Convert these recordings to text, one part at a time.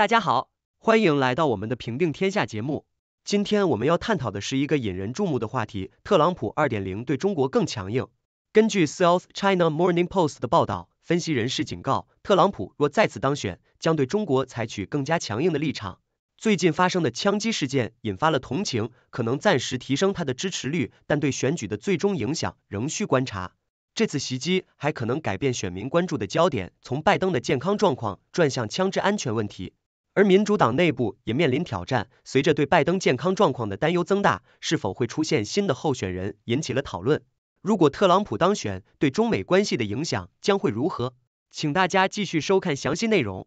大家好，欢迎来到我们的《平定天下》节目。今天我们要探讨的是一个引人注目的话题：特朗普2.0对中国更强硬。根据 South China Morning Post 的报道，分析人士警告，特朗普若再次当选，将对中国采取更加强硬的立场。最近发生的枪击事件引发了同情，可能暂时提升他的支持率，但对选举的最终影响仍需观察。这次袭击还可能改变选民关注的焦点，从拜登的健康状况转向枪支安全问题。而民主党内部也面临挑战，随着对拜登健康状况的担忧增大，是否会出现新的候选人引起了讨论。如果特朗普当选，对中美关系的影响将会如何？请大家继续收看详细内容。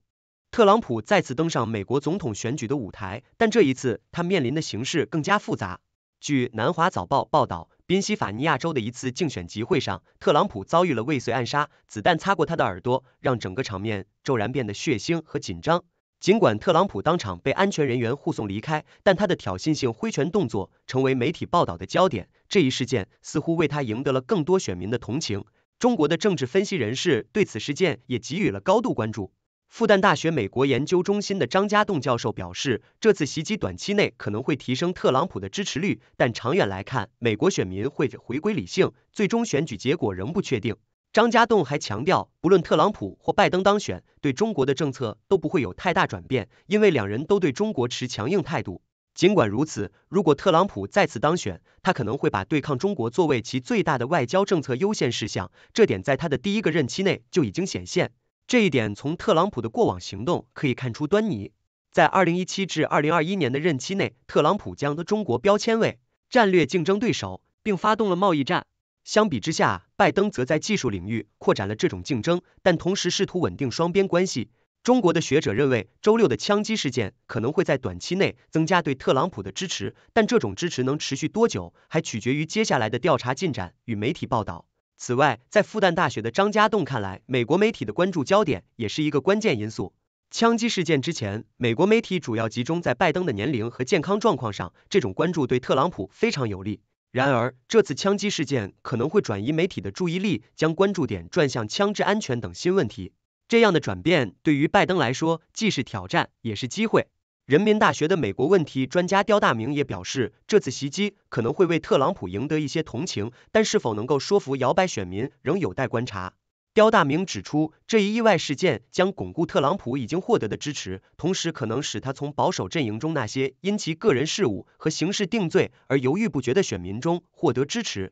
特朗普再次登上美国总统选举的舞台，但这一次他面临的形势更加复杂。据《南华早报》报道，宾夕法尼亚州的一次竞选集会上，特朗普遭遇了未遂暗杀，子弹擦过他的耳朵，让整个场面骤然变得血腥和紧张。尽管特朗普当场被安全人员护送离开，但他的挑衅性挥拳动作成为媒体报道的焦点。这一事件似乎为他赢得了更多选民的同情。中国的政治分析人士对此事件也给予了高度关注。复旦大学美国研究中心的张家栋教授表示，这次袭击短期内可能会提升特朗普的支持率，但长远来看，美国选民会回归理性，最终选举结果仍不确定。张家栋还强调，不论特朗普或拜登当选，对中国的政策都不会有太大转变，因为两人都对中国持强硬态度。尽管如此，如果特朗普再次当选，他可能会把对抗中国作为其最大的外交政策优先事项，这点在他的第一个任期内就已经显现。这一点从特朗普的过往行动可以看出端倪。在二零一七至二零二一年的任期内，特朗普将的中国标签为战略竞争对手，并发动了贸易战。相比之下，拜登则在技术领域扩展了这种竞争，但同时试图稳定双边关系。中国的学者认为，周六的枪击事件可能会在短期内增加对特朗普的支持，但这种支持能持续多久，还取决于接下来的调查进展与媒体报道。此外，在复旦大学的张家栋看来，美国媒体的关注焦点也是一个关键因素。枪击事件之前，美国媒体主要集中在拜登的年龄和健康状况上，这种关注对特朗普非常有利。然而，这次枪击事件可能会转移媒体的注意力，将关注点转向枪支安全等新问题。这样的转变对于拜登来说既是挑战也是机会。人民大学的美国问题专家刁大明也表示，这次袭击可能会为特朗普赢得一些同情，但是否能够说服摇摆选民仍有待观察。刁大明指出，这一意外事件将巩固特朗普已经获得的支持，同时可能使他从保守阵营中那些因其个人事务和刑事定罪而犹豫不决的选民中获得支持。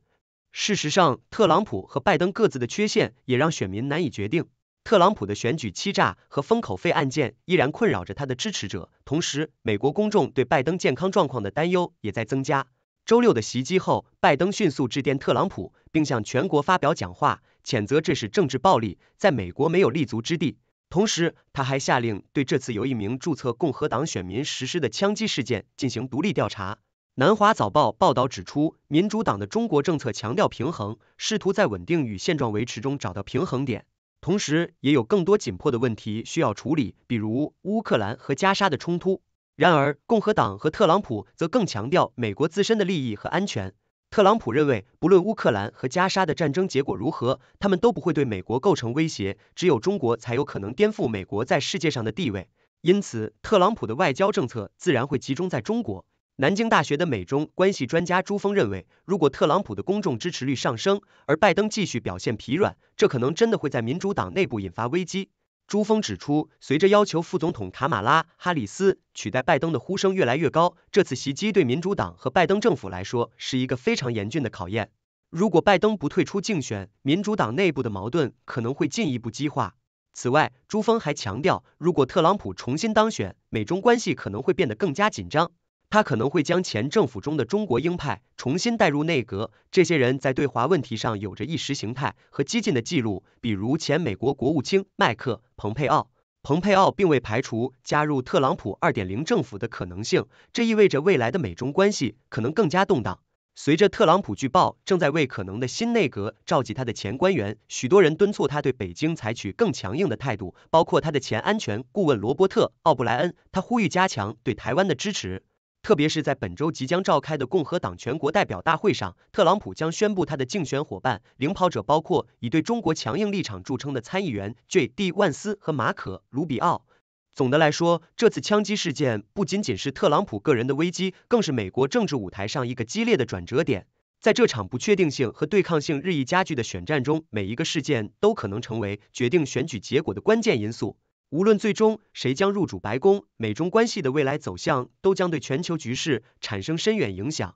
事实上，特朗普和拜登各自的缺陷也让选民难以决定。特朗普的选举欺诈和封口费案件依然困扰着他的支持者，同时，美国公众对拜登健康状况的担忧也在增加。周六的袭击后，拜登迅速致电特朗普，并向全国发表讲话，谴责这是政治暴力，在美国没有立足之地。同时，他还下令对这次由一名注册共和党选民实施的枪击事件进行独立调查。南华早报报道指出，民主党的中国政策强调平衡，试图在稳定与现状维持中找到平衡点，同时也有更多紧迫的问题需要处理，比如乌克兰和加沙的冲突。然而，共和党和特朗普则更强调美国自身的利益和安全。特朗普认为，不论乌克兰和加沙的战争结果如何，他们都不会对美国构成威胁。只有中国才有可能颠覆美国在世界上的地位，因此，特朗普的外交政策自然会集中在中国。南京大学的美中关系专家朱峰认为，如果特朗普的公众支持率上升，而拜登继续表现疲软，这可能真的会在民主党内部引发危机。朱峰指出，随着要求副总统卡马拉·哈里斯取代拜登的呼声越来越高，这次袭击对民主党和拜登政府来说是一个非常严峻的考验。如果拜登不退出竞选，民主党内部的矛盾可能会进一步激化。此外，朱峰还强调，如果特朗普重新当选，美中关系可能会变得更加紧张。他可能会将前政府中的中国鹰派重新带入内阁，这些人在对华问题上有着意识形态和激进的记录，比如前美国国务卿迈克·蓬佩奥。蓬佩奥并未排除加入特朗普二点零政府的可能性，这意味着未来的美中关系可能更加动荡。随着特朗普据报正在为可能的新内阁召集他的前官员，许多人敦促他对北京采取更强硬的态度，包括他的前安全顾问罗伯特·奥布莱恩。他呼吁加强对台湾的支持。特别是在本周即将召开的共和党全国代表大会上，特朗普将宣布他的竞选伙伴、领跑者，包括以对中国强硬立场著称的参议员 J.D. 万斯和马可·卢比奥。总的来说，这次枪击事件不仅仅是特朗普个人的危机，更是美国政治舞台上一个激烈的转折点。在这场不确定性和对抗性日益加剧的选战中，每一个事件都可能成为决定选举结果的关键因素。无论最终谁将入主白宫，美中关系的未来走向都将对全球局势产生深远影响。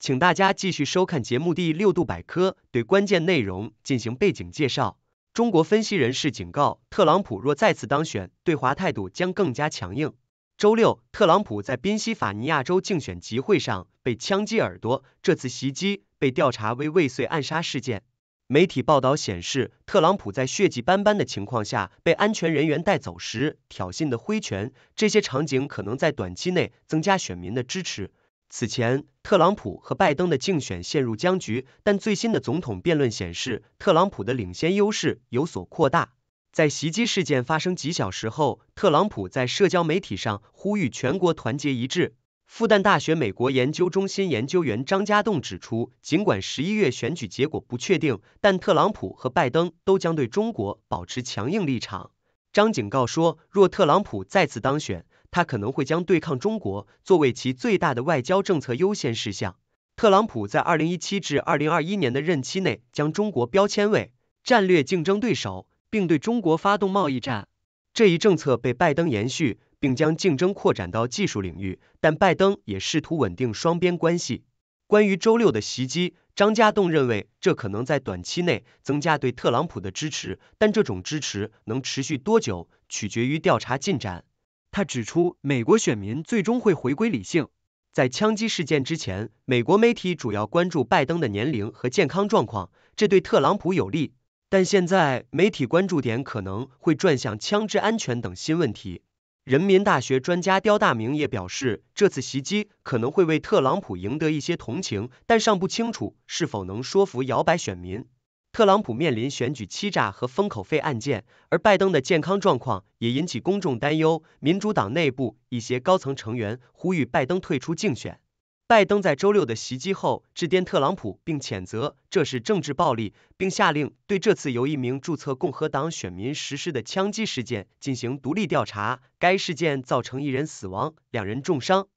请大家继续收看节目第六度百科，对关键内容进行背景介绍。中国分析人士警告，特朗普若再次当选，对华态度将更加强硬。周六，特朗普在宾夕法尼亚州竞选集会上被枪击耳朵，这次袭击。被调查为未遂暗杀事件。媒体报道显示，特朗普在血迹斑斑的情况下被安全人员带走时，挑衅的挥拳。这些场景可能在短期内增加选民的支持。此前，特朗普和拜登的竞选陷入僵局，但最新的总统辩论显示，特朗普的领先优势有所扩大。在袭击事件发生几小时后，特朗普在社交媒体上呼吁全国团结一致。复旦大学美国研究中心研究员张家栋指出，尽管十一月选举结果不确定，但特朗普和拜登都将对中国保持强硬立场。张警告说，若特朗普再次当选，他可能会将对抗中国作为其最大的外交政策优先事项。特朗普在二零一七至二零二一年的任期内将中国标签为战略竞争对手，并对中国发动贸易战，这一政策被拜登延续。并将竞争扩展到技术领域，但拜登也试图稳定双边关系。关于周六的袭击，张家栋认为这可能在短期内增加对特朗普的支持，但这种支持能持续多久取决于调查进展。他指出，美国选民最终会回归理性。在枪击事件之前，美国媒体主要关注拜登的年龄和健康状况，这对特朗普有利，但现在媒体关注点可能会转向枪支安全等新问题。人民大学专家刁大明也表示，这次袭击可能会为特朗普赢得一些同情，但尚不清楚是否能说服摇摆选民。特朗普面临选举欺诈和封口费案件，而拜登的健康状况也引起公众担忧。民主党内部一些高层成员呼吁拜登退出竞选。拜登在周六的袭击后致电特朗普，并谴责这是政治暴力，并下令对这次由一名注册共和党选民实施的枪击事件进行独立调查。该事件造成一人死亡，两人重伤。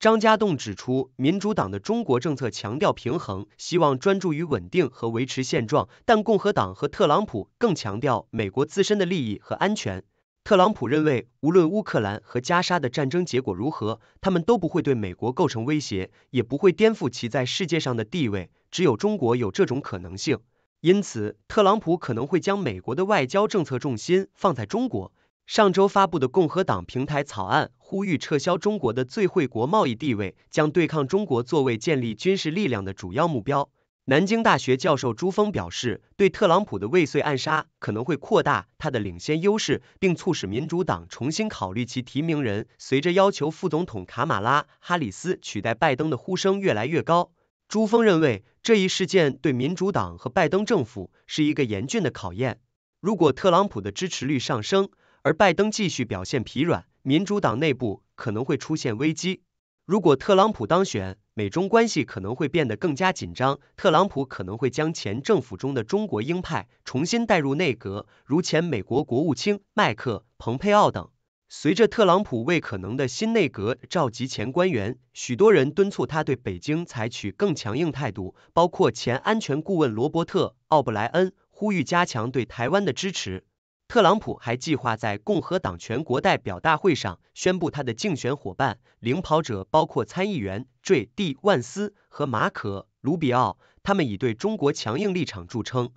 张家栋指出，民主党的中国政策强调平衡，希望专注于稳定和维持现状，但共和党和特朗普更强调美国自身的利益和安全。特朗普认为，无论乌克兰和加沙的战争结果如何，他们都不会对美国构成威胁，也不会颠覆其在世界上的地位。只有中国有这种可能性，因此，特朗普可能会将美国的外交政策重心放在中国。上周发布的共和党平台草案呼吁撤销中国的最惠国贸易地位，将对抗中国作为建立军事力量的主要目标。南京大学教授朱峰表示，对特朗普的未遂暗杀可能会扩大他的领先优势，并促使民主党重新考虑其提名人。随着要求副总统卡马拉·哈里斯取代拜登的呼声越来越高，朱峰认为这一事件对民主党和拜登政府是一个严峻的考验。如果特朗普的支持率上升，而拜登继续表现疲软，民主党内部可能会出现危机。如果特朗普当选，美中关系可能会变得更加紧张，特朗普可能会将前政府中的中国鹰派重新带入内阁，如前美国国务卿迈克·蓬佩奥等。随着特朗普为可能的新内阁召集前官员，许多人敦促他对北京采取更强硬态度，包括前安全顾问罗伯特·奥布莱恩，呼吁加强对台湾的支持。特朗普还计划在共和党全国代表大会上宣布他的竞选伙伴、领跑者，包括参议员 j 地万斯和马可卢比奥。他们以对中国强硬立场著称。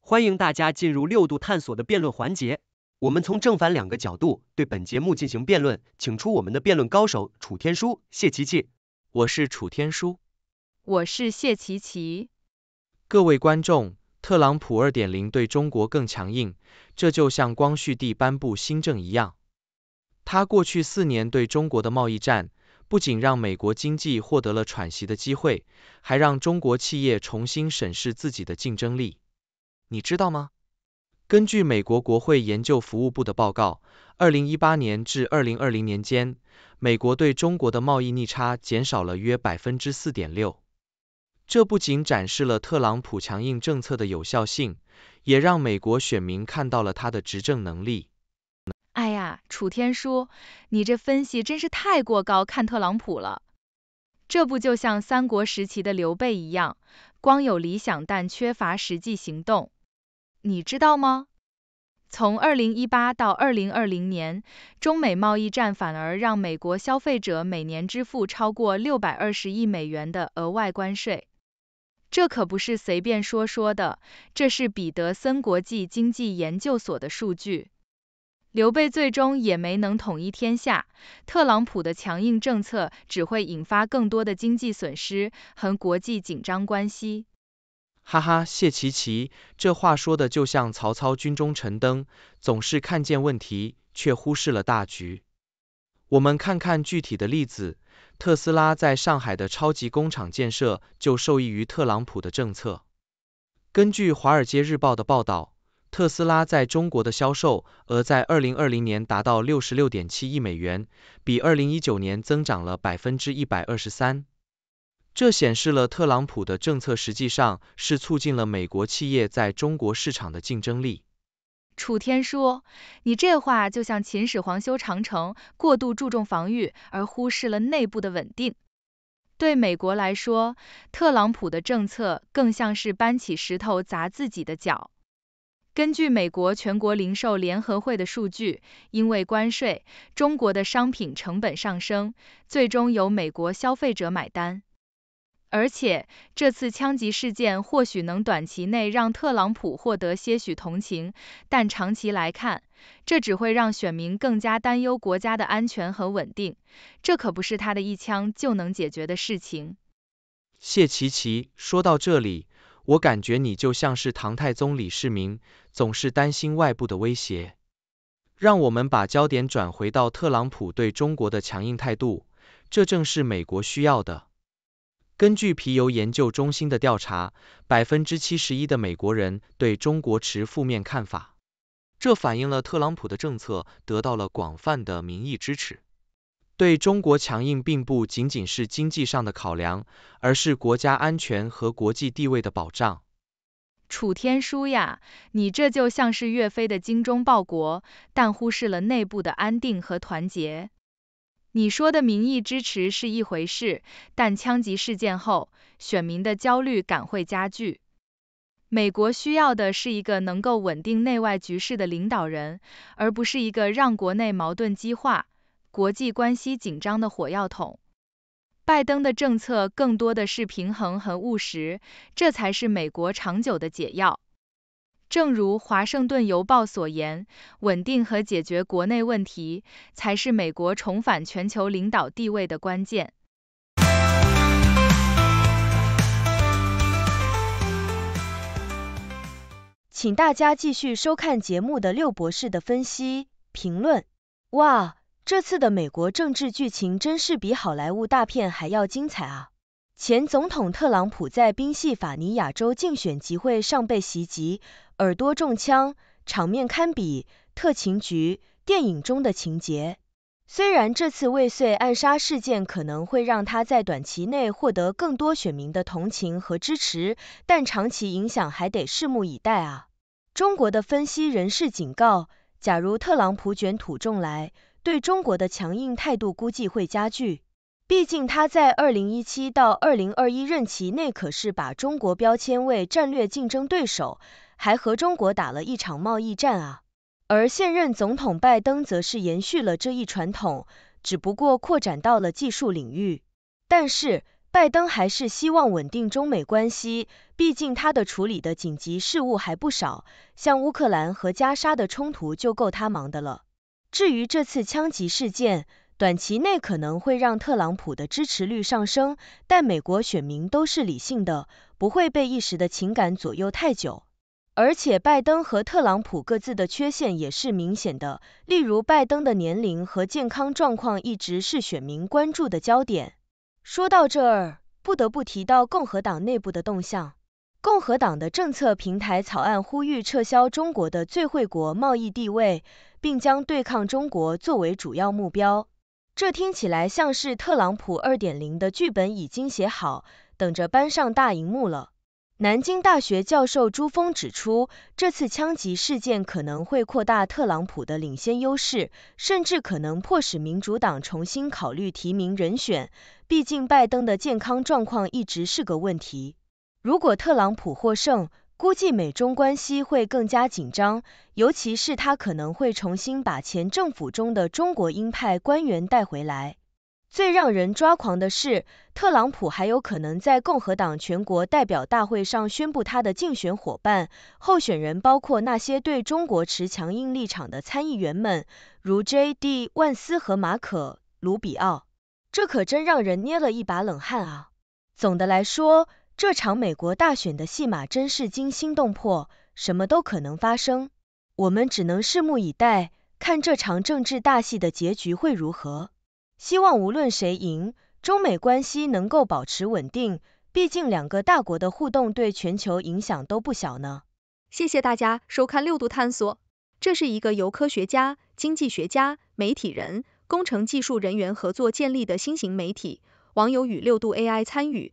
欢迎大家进入六度探索的辩论环节。我们从正反两个角度对本节目进行辩论，请出我们的辩论高手楚天舒、谢琪琪。我是楚天舒。我是谢琪琪。各位观众，特朗普二点零对中国更强硬，这就像光绪帝颁布新政一样。他过去四年对中国的贸易战，不仅让美国经济获得了喘息的机会，还让中国企业重新审视自己的竞争力。你知道吗？根据美国国会研究服务部的报告，二零一八年至二零二零年间，美国对中国的贸易逆差减少了约百分之四点六。这不仅展示了特朗普强硬政策的有效性，也让美国选民看到了他的执政能力。哎呀，楚天舒，你这分析真是太过高看特朗普了。这不就像三国时期的刘备一样，光有理想但缺乏实际行动。你知道吗？从2018到2020年，中美贸易战反而让美国消费者每年支付超过620亿美元的额外关税。这可不是随便说说的，这是彼得森国际经济研究所的数据。刘备最终也没能统一天下，特朗普的强硬政策只会引发更多的经济损失和国际紧张关系。哈哈，谢奇奇，这话说的就像曹操军中陈登，总是看见问题却忽视了大局。我们看看具体的例子。特斯拉在上海的超级工厂建设就受益于特朗普的政策。根据《华尔街日报》的报道，特斯拉在中国的销售额在2020年达到66.7亿美元，比2019年增长了123%。这显示了特朗普的政策实际上是促进了美国企业在中国市场的竞争力。楚天说：“你这话就像秦始皇修长城，过度注重防御而忽视了内部的稳定。对美国来说，特朗普的政策更像是搬起石头砸自己的脚。根据美国全国零售联合会的数据，因为关税，中国的商品成本上升，最终由美国消费者买单。”而且这次枪击事件或许能短期内让特朗普获得些许同情，但长期来看，这只会让选民更加担忧国家的安全和稳定。这可不是他的一枪就能解决的事情。谢奇奇，说到这里，我感觉你就像是唐太宗李世民，总是担心外部的威胁。让我们把焦点转回到特朗普对中国的强硬态度，这正是美国需要的。根据皮尤研究中心的调查，百分之七十一的美国人对中国持负面看法，这反映了特朗普的政策得到了广泛的民意支持。对中国强硬并不仅仅是经济上的考量，而是国家安全和国际地位的保障。楚天舒呀，你这就像是岳飞的精忠报国，但忽视了内部的安定和团结。你说的民意支持是一回事，但枪击事件后，选民的焦虑感会加剧。美国需要的是一个能够稳定内外局势的领导人，而不是一个让国内矛盾激化、国际关系紧张的火药桶。拜登的政策更多的是平衡和务实，这才是美国长久的解药。正如《华盛顿邮报》所言，稳定和解决国内问题才是美国重返全球领导地位的关键。请大家继续收看节目的六博士的分析评论。哇，这次的美国政治剧情真是比好莱坞大片还要精彩啊！前总统特朗普在宾夕法尼亚州竞选集会上被袭击，耳朵中枪，场面堪比特勤局电影中的情节。虽然这次未遂暗杀事件可能会让他在短期内获得更多选民的同情和支持，但长期影响还得拭目以待啊。中国的分析人士警告，假如特朗普卷土重来，对中国的强硬态度估计会加剧。毕竟他在2017到2021任期内可是把中国标签为战略竞争对手，还和中国打了一场贸易战啊。而现任总统拜登则是延续了这一传统，只不过扩展到了技术领域。但是拜登还是希望稳定中美关系，毕竟他的处理的紧急事务还不少，像乌克兰和加沙的冲突就够他忙的了。至于这次枪击事件，短期内可能会让特朗普的支持率上升，但美国选民都是理性的，不会被一时的情感左右太久。而且拜登和特朗普各自的缺陷也是明显的，例如拜登的年龄和健康状况一直是选民关注的焦点。说到这儿，不得不提到共和党内部的动向，共和党的政策平台草案呼吁撤销中国的最惠国贸易地位，并将对抗中国作为主要目标。这听起来像是特朗普二点零的剧本已经写好，等着搬上大荧幕了。南京大学教授朱峰指出，这次枪击事件可能会扩大特朗普的领先优势，甚至可能迫使民主党重新考虑提名人选。毕竟，拜登的健康状况一直是个问题。如果特朗普获胜，估计美中关系会更加紧张，尤其是他可能会重新把前政府中的中国鹰派官员带回来。最让人抓狂的是，特朗普还有可能在共和党全国代表大会上宣布他的竞选伙伴，候选人包括那些对中国持强硬立场的参议员们，如 J.D. 万斯和马可·卢比奥。这可真让人捏了一把冷汗啊！总的来说，这场美国大选的戏码真是惊心动魄，什么都可能发生，我们只能拭目以待，看这场政治大戏的结局会如何。希望无论谁赢，中美关系能够保持稳定，毕竟两个大国的互动对全球影响都不小呢。谢谢大家收看六度探索，这是一个由科学家、经济学家、媒体人、工程技术人员合作建立的新型媒体，网友与六度 AI 参与。